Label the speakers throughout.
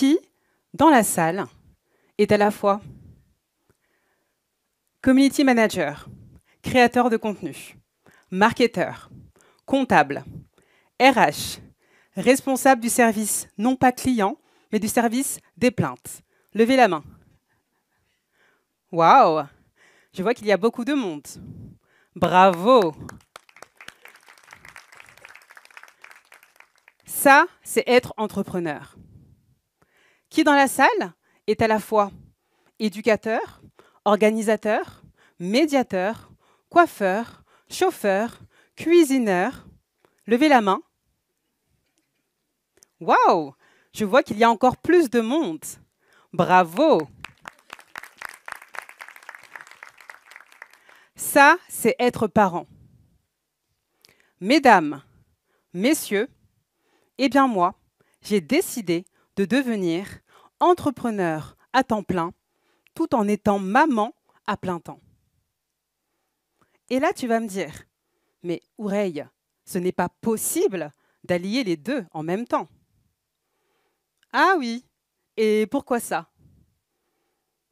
Speaker 1: qui, dans la salle, est à la fois community manager, créateur de contenu, marketeur, comptable, RH, responsable du service, non pas client, mais du service des plaintes. Levez la main. Waouh Je vois qu'il y a beaucoup de monde. Bravo Ça, c'est être entrepreneur qui dans la salle est à la fois éducateur, organisateur, médiateur, coiffeur, chauffeur, cuisineur. Levez la main. Waouh Je vois qu'il y a encore plus de monde. Bravo Ça, c'est être parent. Mesdames, messieurs, eh bien moi, j'ai décidé de devenir entrepreneur à temps plein tout en étant maman à plein temps. Et là, tu vas me dire, mais Oureille, ce n'est pas possible d'allier les deux en même temps. Ah oui, et pourquoi ça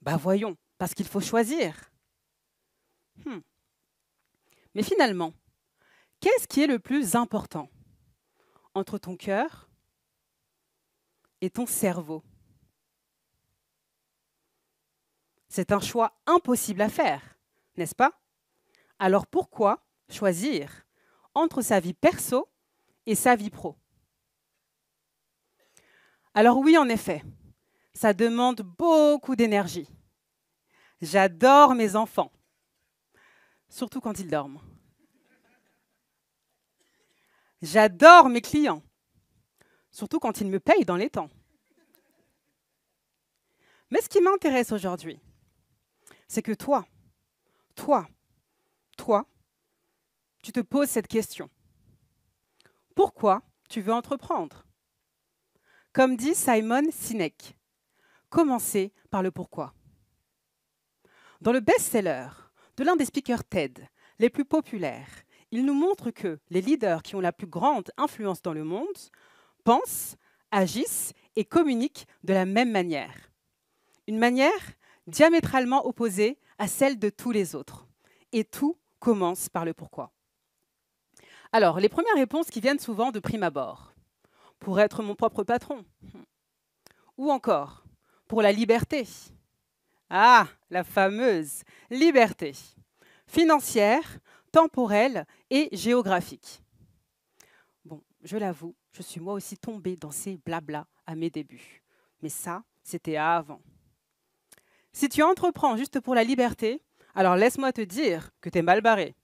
Speaker 1: Bah voyons, parce qu'il faut choisir. Hmm. Mais finalement, qu'est-ce qui est le plus important Entre ton cœur, et ton cerveau. C'est un choix impossible à faire, n'est-ce pas Alors pourquoi choisir entre sa vie perso et sa vie pro Alors oui, en effet, ça demande beaucoup d'énergie. J'adore mes enfants, surtout quand ils dorment. J'adore mes clients, surtout quand ils me payent dans les temps. Mais ce qui m'intéresse aujourd'hui, c'est que toi, toi, toi, tu te poses cette question. Pourquoi tu veux entreprendre Comme dit Simon Sinek, commencez par le pourquoi. Dans le best-seller de l'un des speakers TED les plus populaires, il nous montre que les leaders qui ont la plus grande influence dans le monde pensent, agissent et communiquent de la même manière une manière diamétralement opposée à celle de tous les autres. Et tout commence par le pourquoi. Alors, les premières réponses qui viennent souvent de prime abord. Pour être mon propre patron. Ou encore, pour la liberté. Ah, la fameuse liberté. Financière, temporelle et géographique. Bon, je l'avoue, je suis moi aussi tombée dans ces blablas à mes débuts. Mais ça, c'était avant. Si tu entreprends juste pour la liberté, alors laisse-moi te dire que tu es mal barré.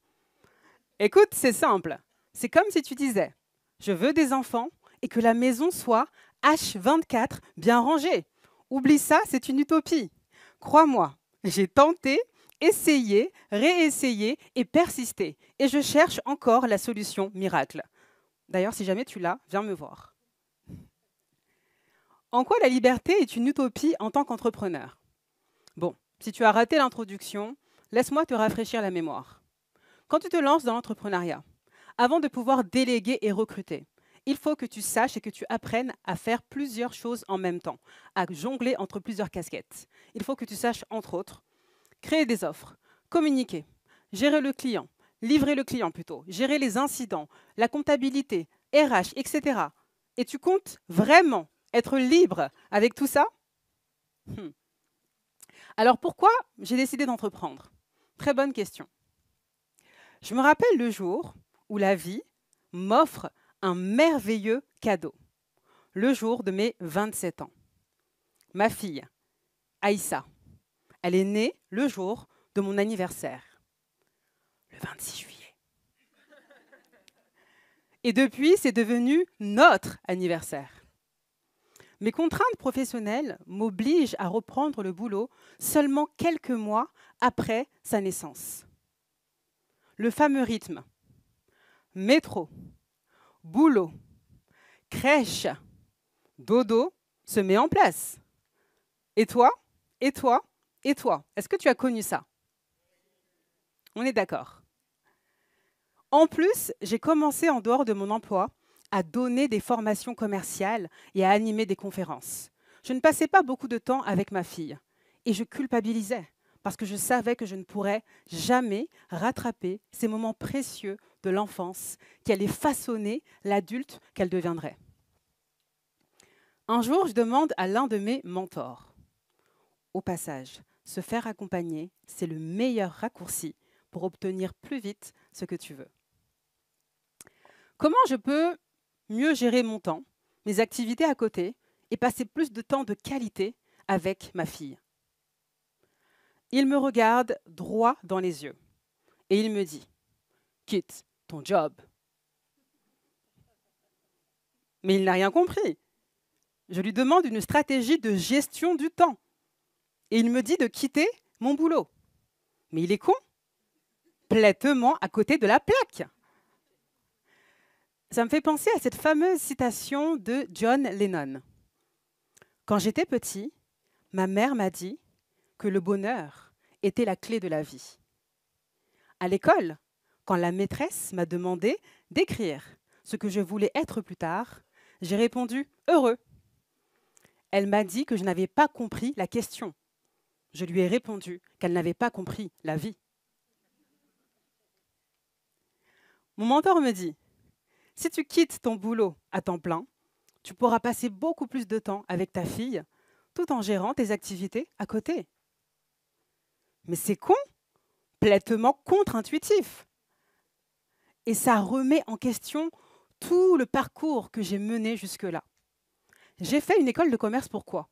Speaker 1: Écoute, c'est simple. C'est comme si tu disais, je veux des enfants et que la maison soit H24 bien rangée. Oublie ça, c'est une utopie. Crois-moi, j'ai tenté, essayé, réessayé et persisté. Et je cherche encore la solution miracle. D'ailleurs, si jamais tu l'as, viens me voir. En quoi la liberté est une utopie en tant qu'entrepreneur Bon, si tu as raté l'introduction, laisse-moi te rafraîchir la mémoire. Quand tu te lances dans l'entrepreneuriat, avant de pouvoir déléguer et recruter, il faut que tu saches et que tu apprennes à faire plusieurs choses en même temps, à jongler entre plusieurs casquettes. Il faut que tu saches, entre autres, créer des offres, communiquer, gérer le client, livrer le client plutôt, gérer les incidents, la comptabilité, RH, etc. Et tu comptes vraiment être libre avec tout ça hmm. Alors pourquoi j'ai décidé d'entreprendre Très bonne question. Je me rappelle le jour où la vie m'offre un merveilleux cadeau. Le jour de mes 27 ans. Ma fille, Aïssa, elle est née le jour de mon anniversaire, le 26 juillet. Et depuis, c'est devenu notre anniversaire. Mes contraintes professionnelles m'obligent à reprendre le boulot seulement quelques mois après sa naissance. Le fameux rythme. Métro, boulot, crèche, dodo se met en place. Et toi Et toi Et toi Est-ce que tu as connu ça On est d'accord. En plus, j'ai commencé en dehors de mon emploi à donner des formations commerciales et à animer des conférences. Je ne passais pas beaucoup de temps avec ma fille et je culpabilisais parce que je savais que je ne pourrais jamais rattraper ces moments précieux de l'enfance qui allaient façonner l'adulte qu'elle deviendrait. Un jour, je demande à l'un de mes mentors. Au passage, se faire accompagner, c'est le meilleur raccourci pour obtenir plus vite ce que tu veux. Comment je peux mieux gérer mon temps, mes activités à côté et passer plus de temps de qualité avec ma fille. Il me regarde droit dans les yeux et il me dit Quitte ton job. Mais il n'a rien compris. Je lui demande une stratégie de gestion du temps et il me dit de quitter mon boulot. Mais il est con, pleinement à côté de la plaque ça me fait penser à cette fameuse citation de John Lennon. Quand j'étais petit, ma mère m'a dit que le bonheur était la clé de la vie. À l'école, quand la maîtresse m'a demandé d'écrire ce que je voulais être plus tard, j'ai répondu heureux. Elle m'a dit que je n'avais pas compris la question. Je lui ai répondu qu'elle n'avait pas compris la vie. Mon mentor me dit si tu quittes ton boulot à temps plein, tu pourras passer beaucoup plus de temps avec ta fille tout en gérant tes activités à côté. Mais c'est con, complètement contre-intuitif. Et ça remet en question tout le parcours que j'ai mené jusque-là. J'ai fait une école de commerce pourquoi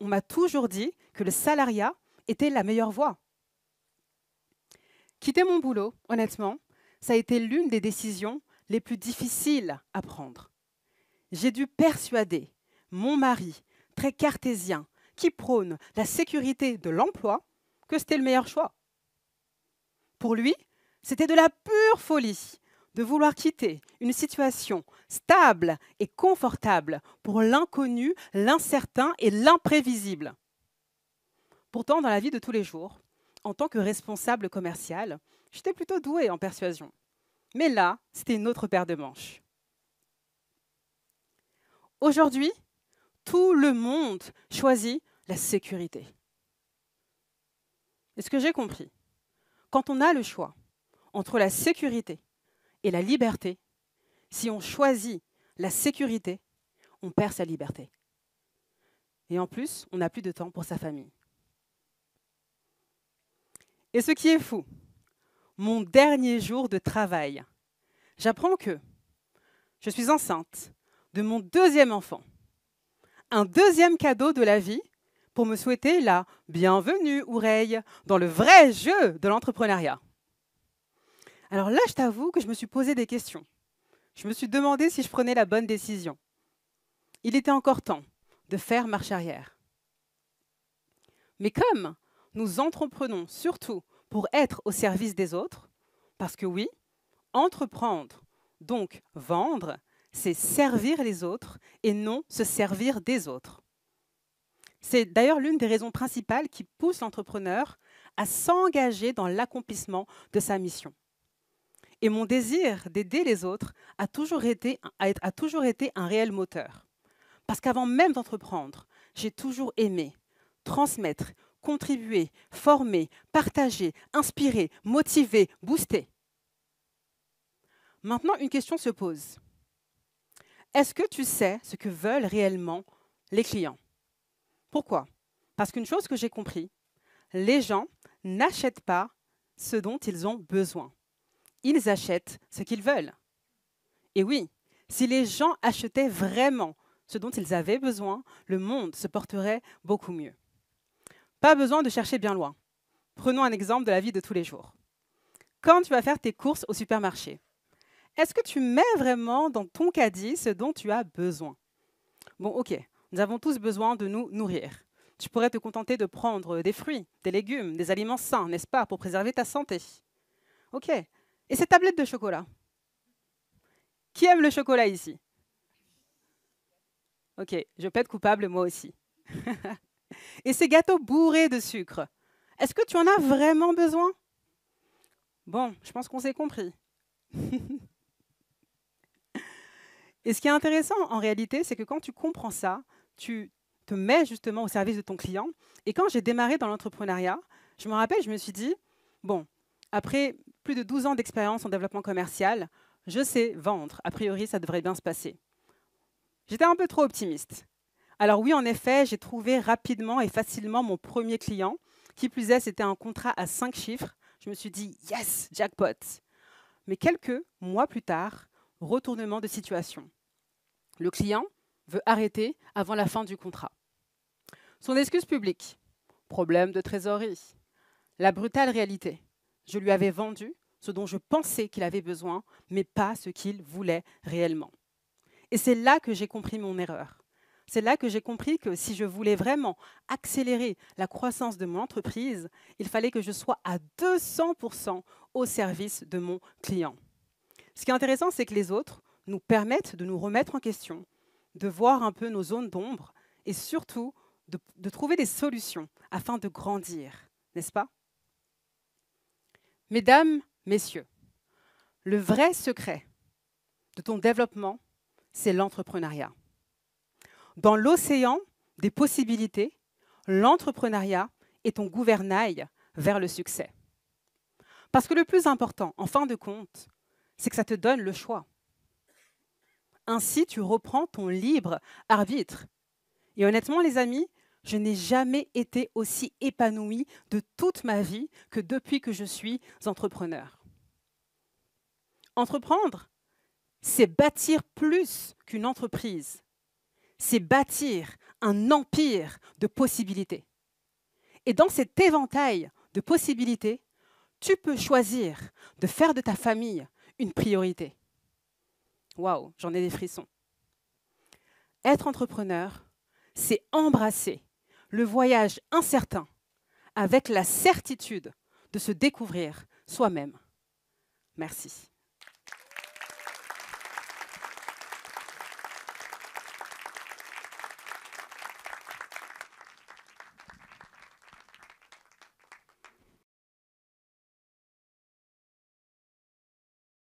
Speaker 1: On m'a toujours dit que le salariat était la meilleure voie. Quitter mon boulot, honnêtement, ça a été l'une des décisions les plus difficiles à prendre. J'ai dû persuader mon mari, très cartésien, qui prône la sécurité de l'emploi, que c'était le meilleur choix. Pour lui, c'était de la pure folie de vouloir quitter une situation stable et confortable pour l'inconnu, l'incertain et l'imprévisible. Pourtant, dans la vie de tous les jours, en tant que responsable commercial, j'étais plutôt douée en persuasion. Mais là, c'était une autre paire de manches. Aujourd'hui, tout le monde choisit la sécurité. Et ce que j'ai compris, quand on a le choix entre la sécurité et la liberté, si on choisit la sécurité, on perd sa liberté. Et en plus, on n'a plus de temps pour sa famille. Et ce qui est fou, mon dernier jour de travail. J'apprends que je suis enceinte de mon deuxième enfant. Un deuxième cadeau de la vie pour me souhaiter la bienvenue, oreille dans le vrai jeu de l'entrepreneuriat. Alors là, je t'avoue que je me suis posé des questions. Je me suis demandé si je prenais la bonne décision. Il était encore temps de faire marche arrière. Mais comme nous entreprenons surtout pour être au service des autres, parce que oui, entreprendre, donc vendre, c'est servir les autres et non se servir des autres. C'est d'ailleurs l'une des raisons principales qui pousse l'entrepreneur à s'engager dans l'accomplissement de sa mission. Et mon désir d'aider les autres a toujours, été, a toujours été un réel moteur. Parce qu'avant même d'entreprendre, j'ai toujours aimé transmettre, contribuer, former, partager, inspirer, motiver, booster. Maintenant, une question se pose. Est-ce que tu sais ce que veulent réellement les clients Pourquoi Parce qu'une chose que j'ai compris, les gens n'achètent pas ce dont ils ont besoin. Ils achètent ce qu'ils veulent. Et oui, si les gens achetaient vraiment ce dont ils avaient besoin, le monde se porterait beaucoup mieux. Pas besoin de chercher bien loin. Prenons un exemple de la vie de tous les jours. Quand tu vas faire tes courses au supermarché, est-ce que tu mets vraiment dans ton caddie ce dont tu as besoin Bon, ok, nous avons tous besoin de nous nourrir. Tu pourrais te contenter de prendre des fruits, des légumes, des aliments sains, n'est-ce pas, pour préserver ta santé. Ok, et ces tablettes de chocolat Qui aime le chocolat ici Ok, je peux être coupable moi aussi. et ces gâteaux bourrés de sucre. Est-ce que tu en as vraiment besoin Bon, je pense qu'on s'est compris. et ce qui est intéressant en réalité, c'est que quand tu comprends ça, tu te mets justement au service de ton client. Et quand j'ai démarré dans l'entrepreneuriat, je me rappelle, je me suis dit, bon, après plus de 12 ans d'expérience en développement commercial, je sais vendre. A priori, ça devrait bien se passer. J'étais un peu trop optimiste. Alors oui, en effet, j'ai trouvé rapidement et facilement mon premier client. Qui plus est, c'était un contrat à cinq chiffres. Je me suis dit, yes, jackpot. Mais quelques mois plus tard, retournement de situation. Le client veut arrêter avant la fin du contrat. Son excuse publique, problème de trésorerie. La brutale réalité, je lui avais vendu ce dont je pensais qu'il avait besoin, mais pas ce qu'il voulait réellement. Et c'est là que j'ai compris mon erreur. C'est là que j'ai compris que si je voulais vraiment accélérer la croissance de mon entreprise, il fallait que je sois à 200% au service de mon client. Ce qui est intéressant, c'est que les autres nous permettent de nous remettre en question, de voir un peu nos zones d'ombre et surtout de, trouver des solutions afin de grandir, n'est-ce pas Mesdames, Messieurs, le vrai secret de ton développement, c'est l'entrepreneuriat. Dans l'océan des possibilités, l'entrepreneuriat est ton gouvernail vers le succès. Parce que le plus important, en fin de compte, c'est que ça te donne le choix. Ainsi, tu reprends ton libre arbitre. Et honnêtement, les amis, je n'ai jamais été aussi épanouie de toute ma vie que depuis que je suis entrepreneur. Entreprendre, c'est bâtir plus qu'une entreprise c'est bâtir un empire de possibilités. Et dans cet éventail de possibilités, tu peux choisir de faire de ta famille une priorité. Waouh, j'en ai des frissons. Être entrepreneur, c'est embrasser le voyage incertain avec la certitude de se découvrir soi-même. Merci.